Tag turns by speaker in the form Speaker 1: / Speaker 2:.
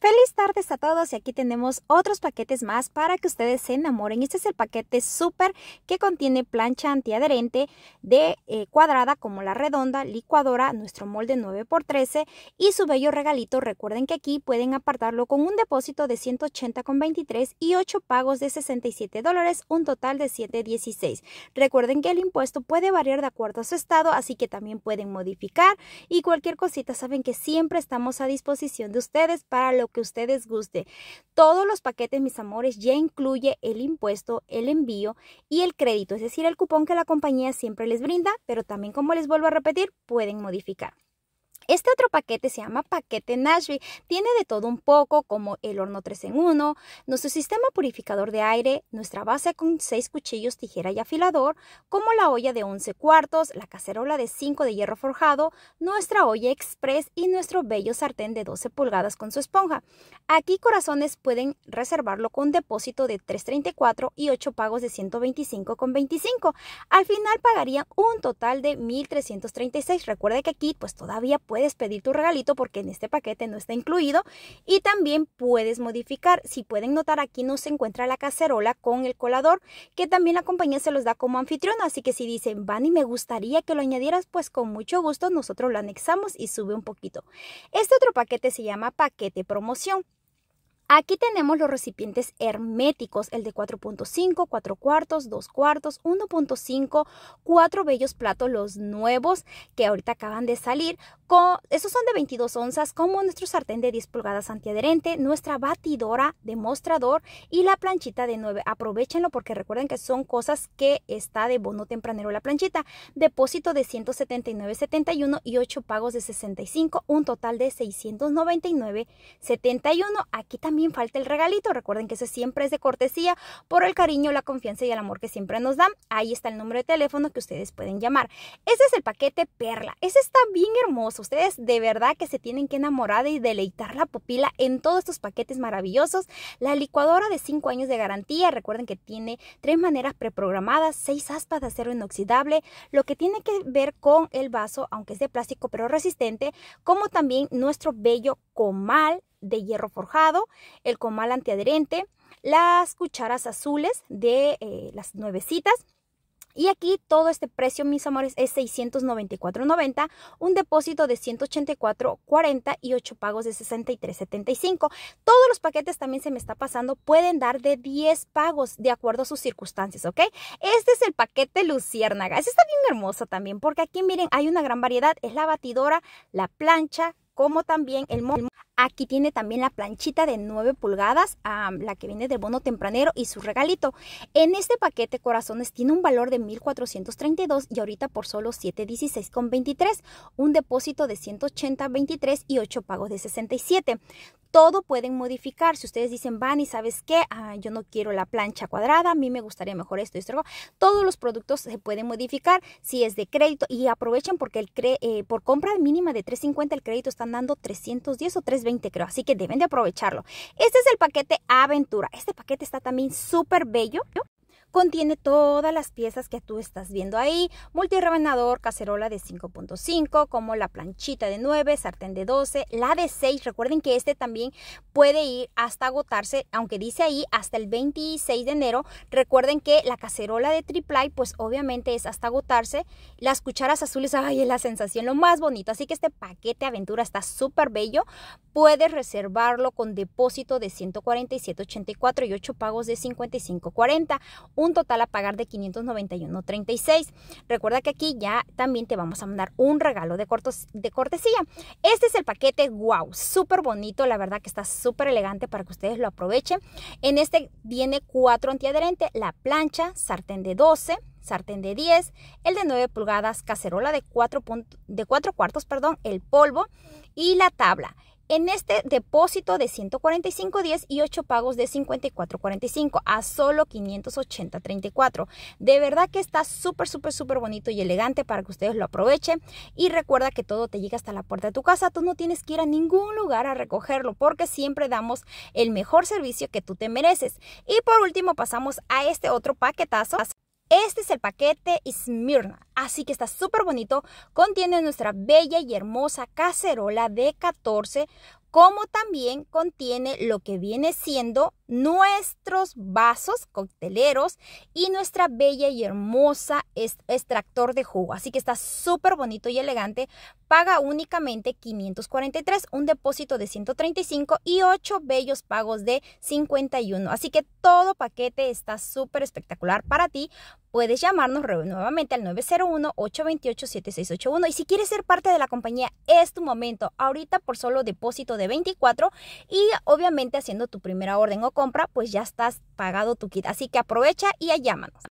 Speaker 1: Feliz tardes a todos y aquí tenemos otros paquetes más para que ustedes se enamoren. Este es el paquete súper que contiene plancha antiadherente de eh, cuadrada como la redonda, licuadora, nuestro molde 9x13 y su bello regalito. Recuerden que aquí pueden apartarlo con un depósito de 180,23 y 8 pagos de 67 dólares, un total de 7,16. Recuerden que el impuesto puede variar de acuerdo a su estado, así que también pueden modificar y cualquier cosita saben que siempre estamos a disposición de ustedes para lo que ustedes les guste. Todos los paquetes, mis amores, ya incluye el impuesto, el envío y el crédito, es decir, el cupón que la compañía siempre les brinda, pero también como les vuelvo a repetir, pueden modificar. Este otro paquete se llama paquete Nashville. Tiene de todo un poco, como el horno 3 en 1, nuestro sistema purificador de aire, nuestra base con 6 cuchillos, tijera y afilador, como la olla de 11 cuartos, la cacerola de 5 de hierro forjado, nuestra olla express y nuestro bello sartén de 12 pulgadas con su esponja. Aquí corazones pueden reservarlo con depósito de 334 y 8 pagos de 125,25. Al final pagarían un total de 1.336. recuerda que aquí pues todavía puede puedes pedir tu regalito porque en este paquete no está incluido. Y también puedes modificar. Si pueden notar, aquí no se encuentra la cacerola con el colador, que también la compañía se los da como anfitriona. Así que si dicen, van y me gustaría que lo añadieras, pues con mucho gusto nosotros lo anexamos y sube un poquito. Este otro paquete se llama paquete promoción. Aquí tenemos los recipientes herméticos, el de 4.5, 4 cuartos, 2 cuartos, 1.5, 4 bellos platos, los nuevos que ahorita acaban de salir. Con, esos son de 22 onzas, como nuestro sartén de 10 pulgadas antiadherente, nuestra batidora de mostrador y la planchita de 9. Aprovechenlo porque recuerden que son cosas que está de bono tempranero la planchita. Depósito de 179.71 y 8 pagos de 65, un total de 699.71. Aquí también falta el regalito. Recuerden que ese siempre es de cortesía por el cariño, la confianza y el amor que siempre nos dan. Ahí está el número de teléfono que ustedes pueden llamar. Ese es el paquete Perla. Ese está bien hermoso. Ustedes de verdad que se tienen que enamorar y deleitar la pupila en todos estos paquetes maravillosos. La licuadora de 5 años de garantía. Recuerden que tiene tres maneras preprogramadas, seis aspas de acero inoxidable, lo que tiene que ver con el vaso, aunque es de plástico pero resistente, como también nuestro bello comal de hierro forjado, el comal antiadherente, las cucharas azules de eh, las nuevecitas. Y aquí todo este precio, mis amores, es 694.90, un depósito de 184.40 y 8 pagos de 63.75. Todos los paquetes también se me está pasando, pueden dar de 10 pagos de acuerdo a sus circunstancias, ¿ok? Este es el paquete luciérnaga. Este está bien hermosa también porque aquí miren, hay una gran variedad, es la batidora, la plancha, como también el móvil. Aquí tiene también la planchita de 9 pulgadas, la que viene del bono tempranero y su regalito. En este paquete, corazones, tiene un valor de 1,432 y ahorita por solo 7,16,23, un depósito de 180,23 y 8 pagos de 67. Todo pueden modificar. Si ustedes dicen, van y sabes qué, ah, yo no quiero la plancha cuadrada, a mí me gustaría mejor esto, y esto, todos los productos se pueden modificar si es de crédito y aprovechen porque el eh, por compra mínima de 3,50 el crédito está dando 310 o 320 creo, así que deben de aprovecharlo. Este es el paquete Aventura. Este paquete está también súper bello contiene todas las piezas que tú estás viendo ahí, multirrebanador, cacerola de 5.5, como la planchita de 9, sartén de 12, la de 6, recuerden que este también puede ir hasta agotarse, aunque dice ahí hasta el 26 de enero, recuerden que la cacerola de triplay pues obviamente es hasta agotarse, las cucharas azules, ay es la sensación, lo más bonito, así que este paquete aventura está súper bello, puedes reservarlo con depósito de 147.84 y 8 pagos de 55.40, un total a pagar de 591.36. Recuerda que aquí ya también te vamos a mandar un regalo de, cortos, de cortesía. Este es el paquete wow, súper bonito, la verdad que está súper elegante para que ustedes lo aprovechen. En este viene cuatro antiadherente, la plancha, sartén de 12, sartén de 10, el de 9 pulgadas, cacerola de 4, de 4 cuartos, perdón, el polvo y la tabla en este depósito de 145.10 y 8 pagos de 54.45 a solo 580.34. De verdad que está súper, súper, súper bonito y elegante para que ustedes lo aprovechen. Y recuerda que todo te llega hasta la puerta de tu casa. Tú no tienes que ir a ningún lugar a recogerlo porque siempre damos el mejor servicio que tú te mereces. Y por último pasamos a este otro paquetazo. Este es el paquete Smyrna, así que está súper bonito. Contiene nuestra bella y hermosa cacerola de 14 como también contiene lo que viene siendo nuestros vasos cocteleros y nuestra bella y hermosa extractor de jugo. Así que está súper bonito y elegante. Paga únicamente 543, un depósito de 135 y 8 bellos pagos de 51. Así que todo paquete está súper espectacular para ti puedes llamarnos nuevamente al 901-828-7681. Y si quieres ser parte de la compañía, es tu momento. Ahorita por solo depósito de 24 y obviamente haciendo tu primera orden o compra, pues ya estás pagado tu kit. Así que aprovecha y llámanos.